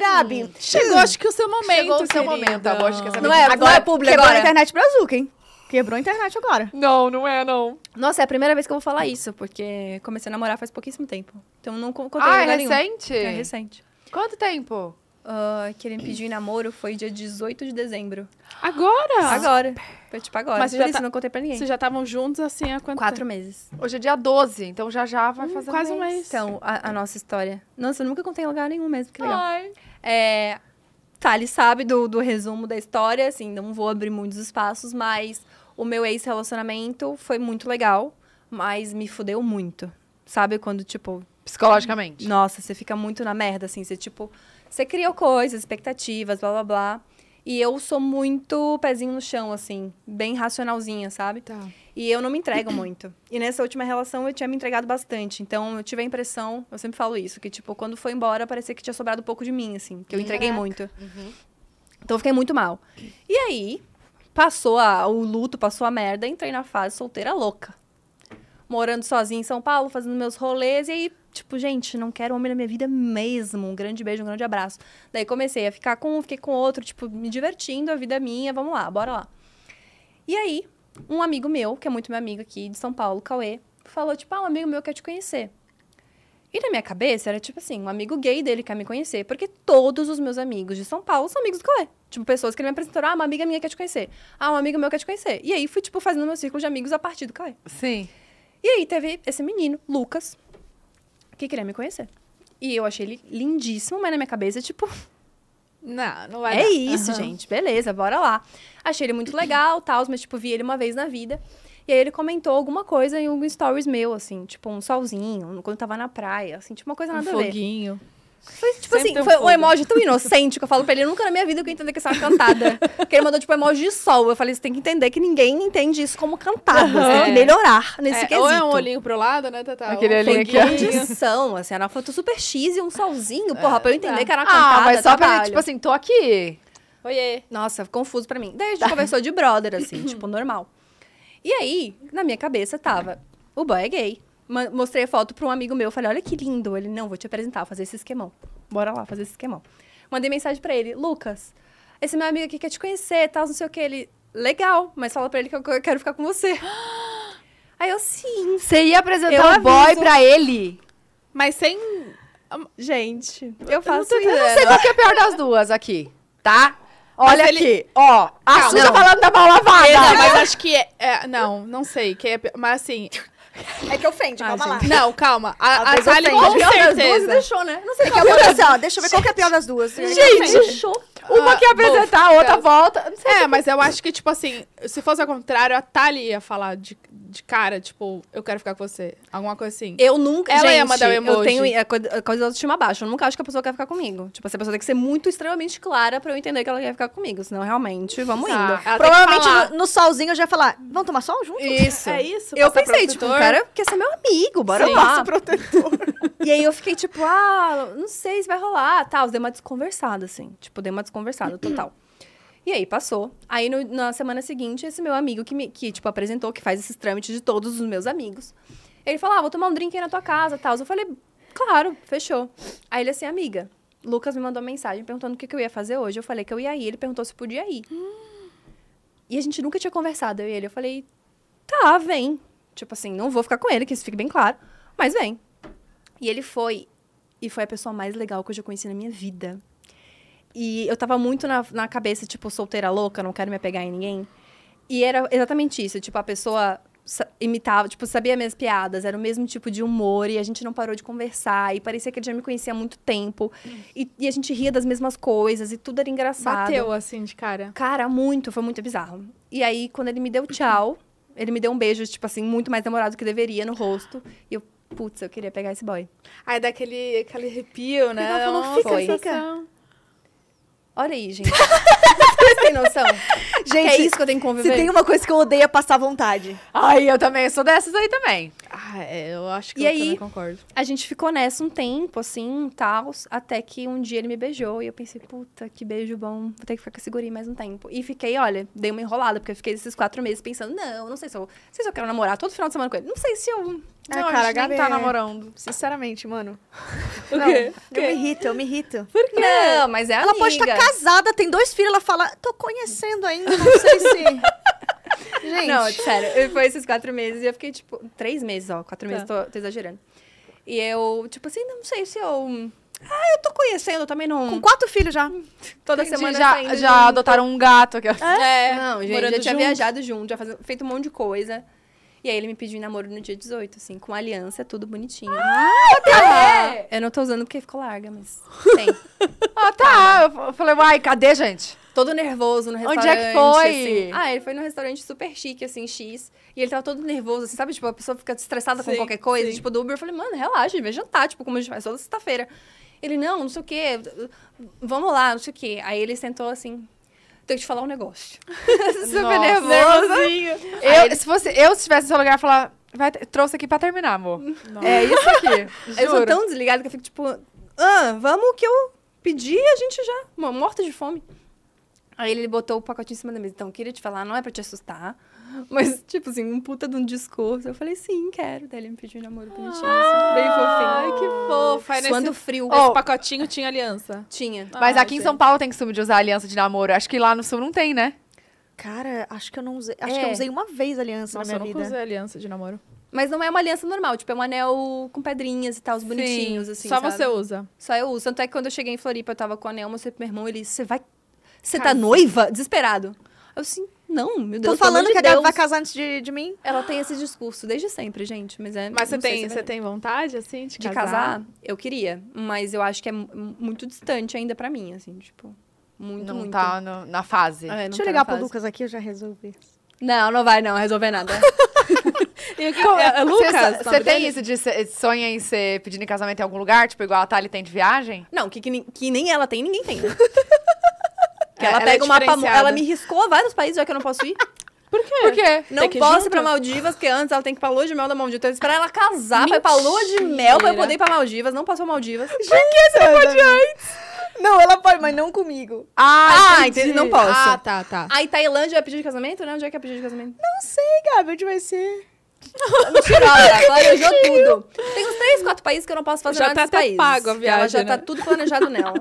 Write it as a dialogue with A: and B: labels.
A: Gabi. Hum. Hum. Chegou, acho que o seu momento. Chegou o seu momento. Eu que não é, agora, é, é público. Quebrou agora. a internet brazuca, hein? Quebrou a internet agora. Não, não é, não. Nossa, é a primeira vez que eu vou falar isso, porque comecei a namorar faz pouquíssimo tempo. Então não contei Ah, é recente? É recente. Quanto tempo? uh, ah, que ele me pediu em namoro foi dia 18 de dezembro. Agora? Agora. Foi tipo agora. Mas você já isso, tá... não contei pra ninguém. Vocês já estavam juntos assim há quanto Quatro tempo? meses. Hoje é dia 12, então já já vai hum, fazer quase um mês. mês. Então, a, a, nossa história. Nossa, eu nunca contei em lugar nenhum mesmo, que legal. Ai. É, tá, ele sabe do, do resumo da história, assim, não vou abrir muitos espaços, mas o meu ex-relacionamento foi muito legal, mas me fudeu muito. Sabe quando, tipo, Psicologicamente. Nossa, você fica muito na merda, assim. Você, tipo, você criou coisas, expectativas, blá blá blá. E eu sou muito pezinho no chão, assim, bem racionalzinha, sabe? Tá. E eu não me entrego muito. E nessa última relação eu tinha me entregado bastante. Então eu tive a impressão, eu sempre falo isso, que tipo, quando foi embora parecia que tinha sobrado pouco de mim, assim, que eu entreguei Caraca. muito. Uhum. Então eu fiquei muito mal. E aí, passou a, o luto, passou a merda, entrei na fase solteira louca. Morando sozinha em São Paulo, fazendo meus rolês, e aí tipo, gente, não quero homem na minha vida mesmo. Um grande beijo, um grande abraço. Daí comecei a ficar com um, fiquei com outro, tipo, me divertindo, a vida é minha, vamos lá, bora lá. E aí, um amigo meu, que é muito meu amigo aqui de São Paulo, Cauê, falou, tipo, ah, um amigo meu quer te conhecer. E na minha cabeça era tipo assim, um amigo gay dele quer me conhecer, porque todos os meus amigos de São Paulo são amigos do Cauê. Tipo, pessoas que ele me apresentou, ah, uma amiga minha quer te conhecer. Ah, um amigo meu quer te conhecer. E aí fui, tipo, fazendo meu círculo de amigos a partir do Cauê. Sim. E aí teve esse menino, Lucas, que queria me conhecer. E eu achei ele lindíssimo, mas na minha cabeça, tipo. Não, não vai. É dar. isso, uhum. gente. Beleza, bora lá. Achei ele muito legal, tal, mas, tipo, vi ele uma vez na vida. E aí ele comentou alguma coisa em um stories meu, assim, tipo, um solzinho, quando tava na praia, assim, tipo, uma coisa nada foguinho. a ver. Foguinho. Foi, tipo Sempre assim, foi um emoji tão inocente que eu falo pra ele, nunca na minha vida eu entendi entender que isso é uma cantada. Porque ele mandou, tipo, emoji de sol. Eu falei, você tem que entender que ninguém entende isso como cantada. Uhum. Você tem que melhorar nesse é, quesito. Ou é um olhinho pro lado, né, Tatá? Aquele um olhinho aqui. condição, assim, era uma foto super X e um solzinho, é, porra, é, pra eu entender que era uma ah, cantada. Ah, mas só trabalho. pra ele, tipo assim, tô aqui. Oiê. Nossa, confuso pra mim. Daí a gente tá. conversou de brother, assim, tipo, normal. E aí, na minha cabeça, tava, o boy é gay mostrei a foto para um amigo meu. Falei, olha que lindo. Ele, não, vou te apresentar, vou fazer esse esquemão. Bora lá, fazer esse esquemão. Mandei mensagem para ele, Lucas, esse meu amigo aqui quer te conhecer, tal, não sei o que. Ele, legal, mas fala para ele que eu quero ficar com você. Aí eu, sim. Você ia apresentar o boy para ele? Mas sem... Hum, gente, eu faço eu não, eu não sei qual que é a pior das duas aqui, tá? Olha ele... aqui, ó, a Suja falando da mão lavada. Não, mas acho que é, é, Não, não sei. Que é, mas assim, é que ofende, calma lá. Não, calma. A, a das com certeza. deixou, né? Não sei é qual que é a Deixa eu ver qual que é a pior das duas. Gente, deixou. Uma que apresentar, a outra volta. é, mas eu acho que, tipo assim, se fosse ao contrário, a Thalia ia falar de de cara, tipo, eu quero ficar com você. Alguma coisa assim. Eu nunca. Ela gente, ia mandar um emoji. Eu tenho a coisa da autoestima baixa. Eu nunca acho que a pessoa quer ficar comigo. Tipo, essa pessoa tem que ser muito extremamente clara pra eu entender que ela quer ficar comigo. Senão, realmente, vamos tá, indo. Provavelmente no, no, solzinho eu já ia falar: vamos tomar sol junto? Isso. É isso. Eu pensei, tipo, protetor. tipo, o cara quer ser meu amigo, bora Sim. lá. protetor. e aí eu fiquei, tipo, ah, não sei se vai rolar. Tal, tá, dei uma desconversada, assim. Tipo, dei uma desconversada total. E aí passou. Aí no, na semana seguinte, esse meu amigo que me que, tipo, apresentou, que faz esses trâmites de todos os meus amigos. Ele falou: ah, vou tomar um drink aí na tua casa tal. Eu falei, claro, fechou. Aí ele assim, amiga, Lucas me mandou mensagem perguntando o que, que eu ia fazer hoje. Eu falei que eu ia ir. Ele perguntou se podia ir. Hum. E a gente nunca tinha conversado, eu e ele. Eu falei, tá, vem. Tipo assim, não vou ficar com ele, que isso fique bem claro. Mas vem. E ele foi. E foi a pessoa mais legal que eu já conheci na minha vida. E eu tava muito na, na cabeça, tipo, solteira louca, não quero me apegar em ninguém. E era exatamente isso, tipo, a pessoa imitava, tipo, sabia minhas piadas, era o mesmo tipo de humor, e a gente não parou de conversar, e parecia que ele já me conhecia há muito tempo, e, e, a gente ria das mesmas coisas, e tudo era engraçado. Bateu, assim, de cara? Cara, muito, foi muito bizarro. E aí, quando ele me deu tchau, ele me deu um beijo, tipo assim, muito mais demorado do que deveria no rosto, e eu, putz, eu queria pegar esse boy. Aí dá aquele, aquele arrepio, né? Não, não, fica, foi. fica. Olha aí, gente. Vocês têm noção? Gente, que é isso que eu tenho que conviver. Se tem uma coisa que eu odeio é passar vontade. Ai, eu também sou dessas aí também. Ah, é, eu acho que e eu aí, concordo. A gente ficou nessa um tempo, assim, tal, até que um dia ele me beijou e eu pensei, puta, que beijo bom, vou ter que ficar com esse guri mais um tempo. E fiquei, olha, dei uma enrolada, porque eu fiquei esses quatro meses pensando, não, não sei se eu, não sei se eu quero namorar todo final de semana com ele. Não sei se eu. É, ah, não, cara, a Gabi tá namorando. Sinceramente, mano. o não, quê? Eu me irrito, eu me irrito. Por quê? Não, mas é ela amiga. Ela pode estar casada, tem dois filhos, ela fala, tô conhecendo ainda, não sei se.
B: Gente. Não, sério, foi
A: esses quatro meses e eu fiquei, tipo, três meses, ó, quatro tá. meses, tô, tô exagerando. E eu, tipo assim, não sei se eu ah, eu tô conhecendo, também não. Com quatro filhos já. Toda Entendi, semana já, tá já adotaram um gato. Aqui. É? é, não, gente, já tinha junto. viajado junto, já faz, feito um monte de coisa. E aí ele me pediu em namoro no dia 18, assim, com aliança, tudo bonitinho. Ah, tá! Eu não tô usando porque ficou larga, mas tem. ah, tá. tá eu falei, uai, cadê, gente? todo nervoso no restaurante. Onde é que assim. foi? Assim. Ah, ele foi num restaurante super chique, assim, X. E ele tava todo nervoso, assim, sabe? Tipo, a pessoa fica estressada sim, com qualquer coisa. Tipo, do Uber, eu falei, mano, relaxa, vem jantar, tipo, como a gente faz toda sexta-feira. Ele, não, não sei o quê, vamos lá, não sei o quê. Aí ele sentou assim, tem que te falar um negócio. Super Nossa, nervoso. Eu, se fosse, eu estivesse no seu lugar, falar, vai, trouxe aqui pra terminar, amor. Nossa. É isso aqui. eu sou tão desligada que eu fico tipo, ah, vamos que eu pedi e a gente já, morta de fome. Aí ele botou o pacotinho em cima da mesa. Então, eu queria te falar, não é pra te assustar. Mas, tipo assim, um puta de um discurso. Eu falei, sim, quero. Daí ele me pediu um namoro bonitinho, ah, assim, bem ah, fofinho. Ai, que fofo. fazendo nesse, frio. Esse oh. pacotinho tinha aliança? Tinha. Ah, mas ah, aqui em São Paulo tem costume de usar aliança de namoro. Acho que lá no Sul não tem, né? Cara, acho que eu não usei. Acho é. que eu é. usei uma vez aliança Nossa, na minha vida. eu nunca usei aliança de namoro. Mas não é uma aliança normal, tipo, é um anel com pedrinhas e tal, os bonitinhos, Sim, assim. Só sabe? você usa. Só eu uso. Tanto é que quando eu cheguei em Floripa, eu tava com o anel, mostrei pro meu irmão, ele, você vai você tá noiva? Desesperado. Eu assim, não, meu Deus. Tô falando de que a Gabi vai casar antes de, de mim? Ela tem esse discurso desde sempre, gente. Mas, é, mas você tem, é você tem vontade, assim, de, de casar? casar? Eu queria, mas eu acho que é muito distante ainda para mim, assim, tipo. Muito, não muito. tá no, na fase. É, Deixa eu tá ligar pro Lucas aqui, eu já resolvi. Não, não vai não resolver nada. e, Como, é, Lucas, você tem isso de ser, sonha em ser pedindo em casamento em algum lugar, tipo igual a Thali tem de viagem? Não, que, que, que nem ela tem, ninguém tem. Que ela, é, ela é pega é mapa. Ela me riscou vários países, já que eu não posso ir. Por quê? Por quê? Não posso ir pra Maldivas, porque antes ela tem que ir pra lua de mel da Maldivas. Então, esperar ela casar, vai pra lua de mel pra eu poder ir pra Maldivas. Não posso pra Maldivas. Por que você não pode antes? Não, ela pode, mas não comigo. Ah, ah entendi. entendi. Não posso. Ah, tá, tá. Aí, Tailândia vai pedir de casamento, né? Onde é que é pedir de casamento? Não sei, Gabi, onde vai ser? eu planejou tudo. Tem uns três, quatro países que eu não posso fazer já nada tá países. pago a viagem, Ela já tá né? tá tudo planejado nela.